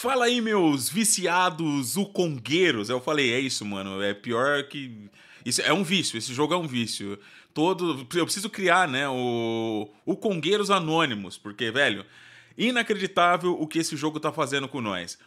Fala aí, meus viciados ucongueiros. Eu falei, é isso, mano. É pior que. Isso é um vício, esse jogo é um vício. Todo. Eu preciso criar, né? O. O Congueiros Anônimos, porque, velho, inacreditável o que esse jogo tá fazendo com nós.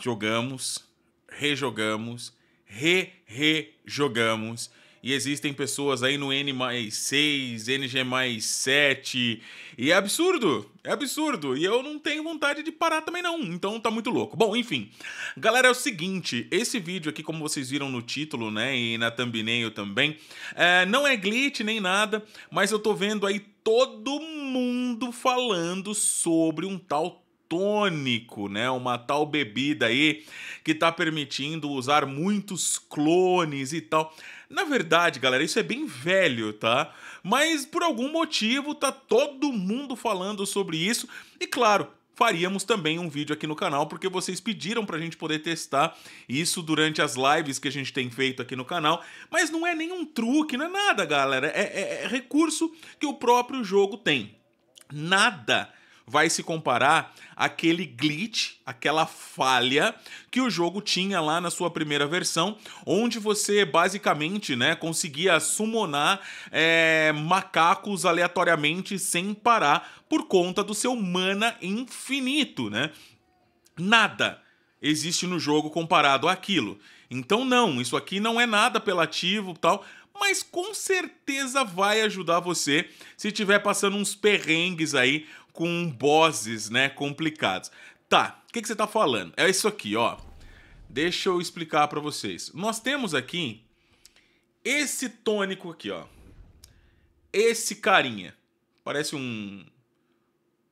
Jogamos, rejogamos, re-rejogamos e existem pessoas aí no N mais 6, NG mais 7. E é absurdo, é absurdo. E eu não tenho vontade de parar também não, então tá muito louco. Bom, enfim. Galera, é o seguinte, esse vídeo aqui, como vocês viram no título, né, e na thumbnail também, é, não é glitch nem nada, mas eu tô vendo aí todo mundo falando sobre um tal tônico, né? Uma tal bebida aí que tá permitindo usar muitos clones e tal. Na verdade, galera, isso é bem velho, tá? Mas por algum motivo tá todo mundo falando sobre isso. E claro, faríamos também um vídeo aqui no canal, porque vocês pediram para a gente poder testar isso durante as lives que a gente tem feito aqui no canal. Mas não é nenhum truque, não é nada, galera. É, é, é recurso que o próprio jogo tem. Nada vai se comparar àquele glitch, aquela falha que o jogo tinha lá na sua primeira versão, onde você basicamente né, conseguia summonar é, macacos aleatoriamente sem parar por conta do seu mana infinito, né? Nada existe no jogo comparado àquilo. Então não, isso aqui não é nada apelativo tal mas com certeza vai ajudar você se tiver passando uns perrengues aí com bosses, né, complicados. Tá, o que, que você tá falando? É isso aqui, ó. Deixa eu explicar para vocês. Nós temos aqui esse tônico aqui, ó. Esse carinha. Parece um,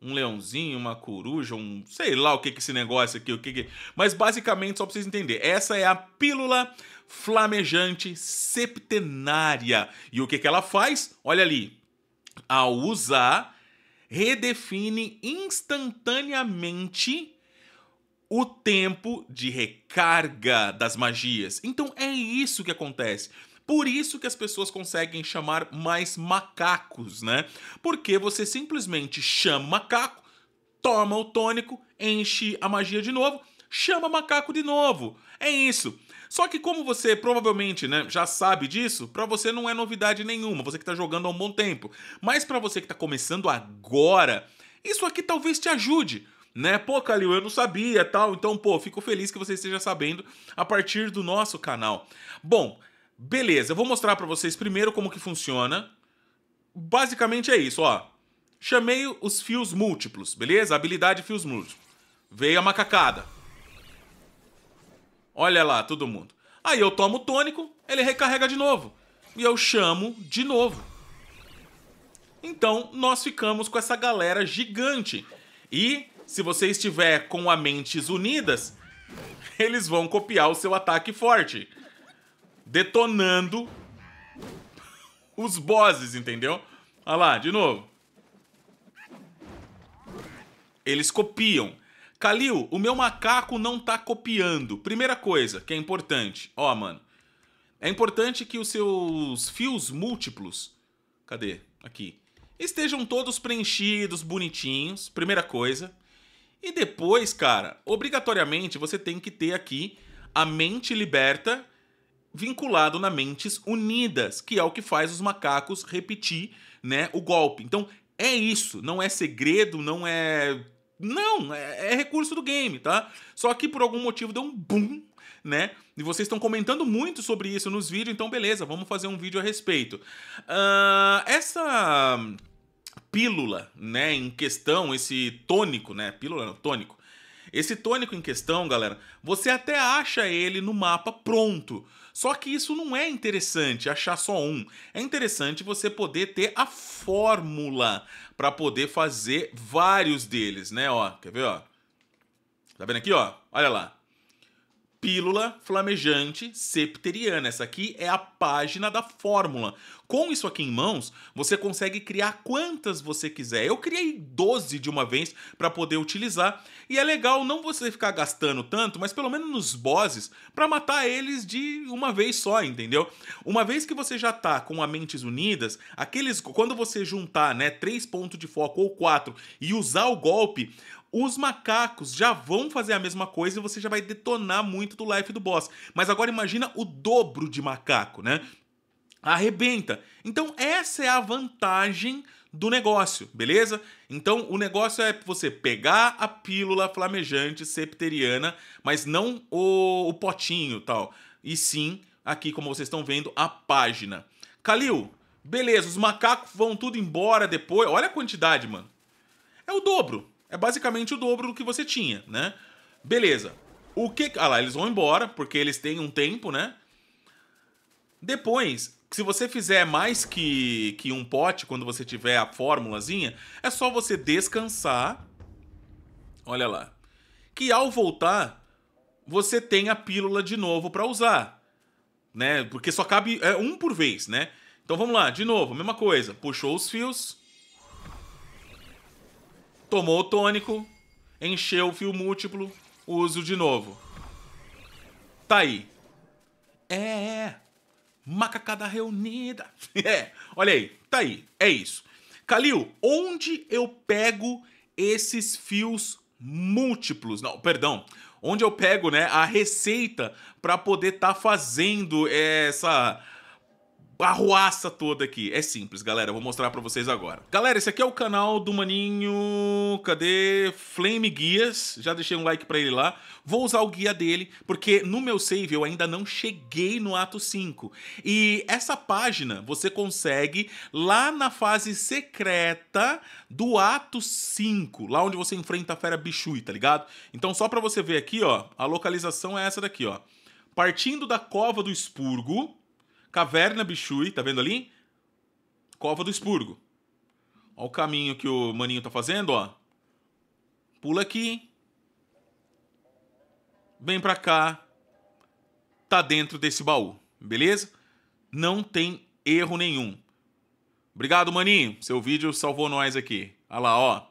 um leãozinho, uma coruja, um sei lá o que que esse negócio aqui, o que que... Mas basicamente, só pra vocês entenderem, essa é a pílula flamejante septenária. E o que que ela faz? Olha ali, ao usar, redefine instantaneamente o tempo de recarga das magias. Então é isso que acontece. Por isso que as pessoas conseguem chamar mais macacos, né? Porque você simplesmente chama macaco, toma o tônico, enche a magia de novo, chama macaco de novo. É isso. Só que como você provavelmente né, já sabe disso, para você não é novidade nenhuma, você que está jogando há um bom tempo. Mas para você que está começando agora, isso aqui talvez te ajude. Né? Pô, Calil, eu não sabia tal, então, pô, fico feliz que você esteja sabendo a partir do nosso canal. Bom, Beleza, eu vou mostrar para vocês primeiro como que funciona. Basicamente é isso, ó. Chamei os fios múltiplos, beleza? Habilidade fios múltiplos. Veio a macacada. Olha lá, todo mundo. Aí eu tomo o tônico, ele recarrega de novo. E eu chamo de novo. Então, nós ficamos com essa galera gigante. E, se você estiver com a mentes unidas, eles vão copiar o seu ataque forte detonando os bosses, entendeu? Olha lá, de novo. Eles copiam. Kalil, o meu macaco não tá copiando. Primeira coisa que é importante. Ó, mano. É importante que os seus fios múltiplos. Cadê? Aqui. Estejam todos preenchidos, bonitinhos. Primeira coisa. E depois, cara, obrigatoriamente você tem que ter aqui a mente liberta vinculado na mentes unidas, que é o que faz os macacos repetir, né, o golpe. Então, é isso, não é segredo, não é não, é, é recurso do game, tá? Só que por algum motivo deu um boom né? E vocês estão comentando muito sobre isso nos vídeos, então beleza, vamos fazer um vídeo a respeito. Uh, essa pílula, né, em questão, esse tônico, né? Pílula não, tônico. Esse tônico em questão, galera, você até acha ele no mapa pronto. Só que isso não é interessante achar só um. É interessante você poder ter a fórmula para poder fazer vários deles, né? Ó, quer ver, ó? Tá vendo aqui, ó? Olha lá. Pílula Flamejante Septeriana. Essa aqui é a página da fórmula. Com isso aqui em mãos, você consegue criar quantas você quiser. Eu criei 12 de uma vez para poder utilizar. E é legal não você ficar gastando tanto, mas pelo menos nos bosses, para matar eles de uma vez só, entendeu? Uma vez que você já tá com a mentes unidas, aqueles quando você juntar, né, três pontos de foco ou quatro e usar o golpe, os macacos já vão fazer a mesma coisa e você já vai detonar muito do life do boss. Mas agora imagina o dobro de macaco, né? Arrebenta. Então essa é a vantagem do negócio, beleza? Então o negócio é você pegar a pílula flamejante septeriana, mas não o, o potinho tal, e sim aqui como vocês estão vendo a página. Calil, beleza? Os macacos vão tudo embora depois. Olha a quantidade, mano. É o dobro. É basicamente o dobro do que você tinha, né? Beleza. O que. Ah lá, eles vão embora, porque eles têm um tempo, né? Depois, se você fizer mais que, que um pote quando você tiver a fórmulazinha, é só você descansar. Olha lá. Que ao voltar, você tem a pílula de novo para usar. Né? Porque só cabe é, um por vez, né? Então vamos lá, de novo, mesma coisa. Puxou os fios tomou o tônico, encheu o fio múltiplo, uso de novo. Tá aí. É, é. é. Macacada reunida. É, olha aí, tá aí. É isso. Calil, onde eu pego esses fios múltiplos? Não, perdão. Onde eu pego, né, a receita para poder estar tá fazendo essa arruaça toda aqui. É simples, galera. Eu vou mostrar pra vocês agora. Galera, esse aqui é o canal do maninho... Cadê? Flame Guias. Já deixei um like pra ele lá. Vou usar o guia dele, porque no meu save eu ainda não cheguei no ato 5. E essa página você consegue lá na fase secreta do ato 5. Lá onde você enfrenta a fera Bichui, tá ligado? Então só pra você ver aqui, ó. A localização é essa daqui, ó. Partindo da Cova do Expurgo, Caverna Bichui, tá vendo ali? Cova do Expurgo. Ó o caminho que o maninho tá fazendo, ó. Pula aqui. Vem pra cá. Tá dentro desse baú, beleza? Não tem erro nenhum. Obrigado, maninho. Seu vídeo salvou nós aqui. Olha lá, ó.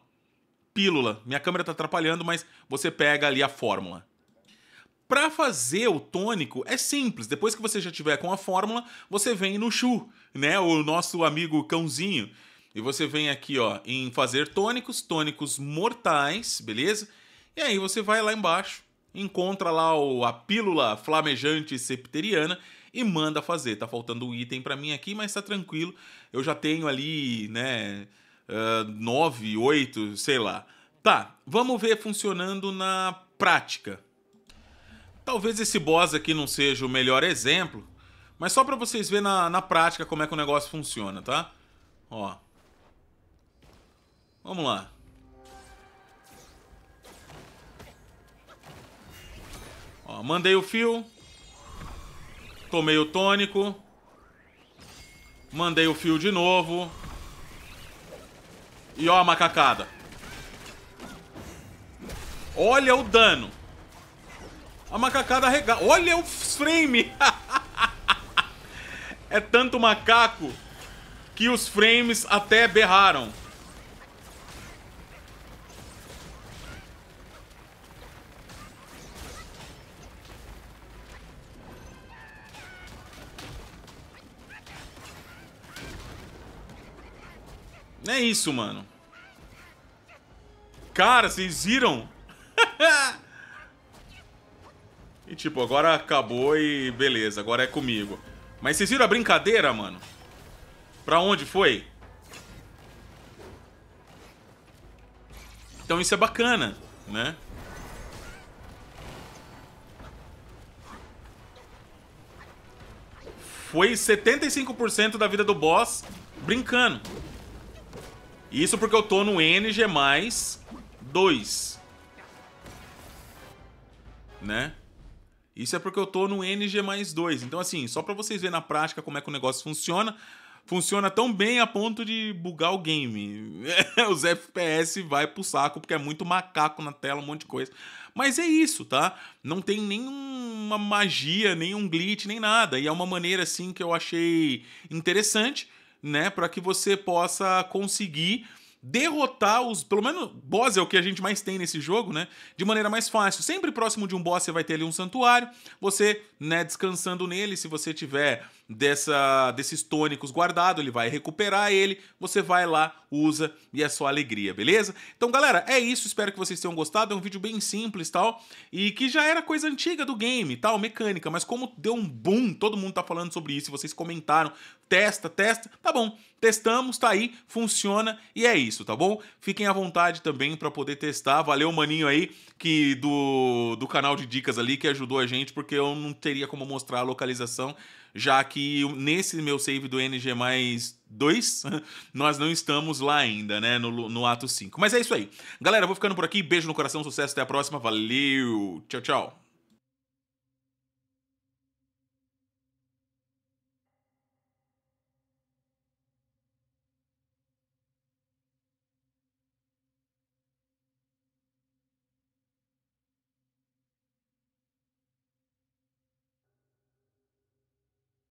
Pílula. Minha câmera tá atrapalhando, mas você pega ali a fórmula. Para fazer o tônico é simples. Depois que você já tiver com a fórmula, você vem no chu, né? O nosso amigo cãozinho. E você vem aqui, ó, em fazer tônicos, tônicos mortais, beleza? E aí você vai lá embaixo, encontra lá o, a pílula flamejante septeriana e manda fazer. Tá faltando um item para mim aqui, mas tá tranquilo. Eu já tenho ali, né, uh, oito, sei lá. Tá, vamos ver funcionando na prática. Talvez esse boss aqui não seja o melhor exemplo, mas só para vocês verem na, na prática como é que o negócio funciona, tá? Ó. Vamos lá. Ó, mandei o fio. Tomei o tônico. Mandei o fio de novo. E ó a macacada. Olha o dano a macacada regal. Olha o frame! é tanto macaco que os frames até berraram. É isso, mano. Cara, vocês viram? Tipo, agora acabou e beleza, agora é comigo. Mas vocês viram a brincadeira, mano? Pra onde foi? Então isso é bacana, né? Foi 75% da vida do boss brincando. Isso porque eu tô no NG mais 2. Né? Isso é porque eu tô no NG mais 2. Então, assim, só para vocês verem na prática como é que o negócio funciona. Funciona tão bem a ponto de bugar o game. É, os FPS vai pro saco, porque é muito macaco na tela, um monte de coisa. Mas é isso, tá? Não tem nenhuma magia, nenhum glitch, nem nada. E é uma maneira, assim, que eu achei interessante, né? para que você possa conseguir derrotar os. Pelo menos boss é o que a gente mais tem nesse jogo, né? De maneira mais fácil. Sempre próximo de um boss você vai ter ali um santuário. Você, né, descansando nele, se você tiver dessa, desses tônicos guardado, ele vai recuperar ele. Você vai lá, usa e a é sua alegria, beleza? Então, galera, é isso. Espero que vocês tenham gostado. É um vídeo bem simples tal. E que já era coisa antiga do game, tal, mecânica. Mas como deu um boom, todo mundo tá falando sobre isso. Vocês comentaram, testa, testa. Tá bom, testamos, tá aí, funciona e é isso, tá bom? Fiquem à vontade também para poder testar. Valeu, maninho aí que do, do canal de dicas ali que ajudou a gente, porque eu não teria como mostrar a localização já que nesse meu save do NG mais 2, nós não estamos lá ainda, né, no, no ato 5. Mas é isso aí. Galera, vou ficando por aqui. Beijo no coração, sucesso, até a próxima. Valeu! Tchau, tchau!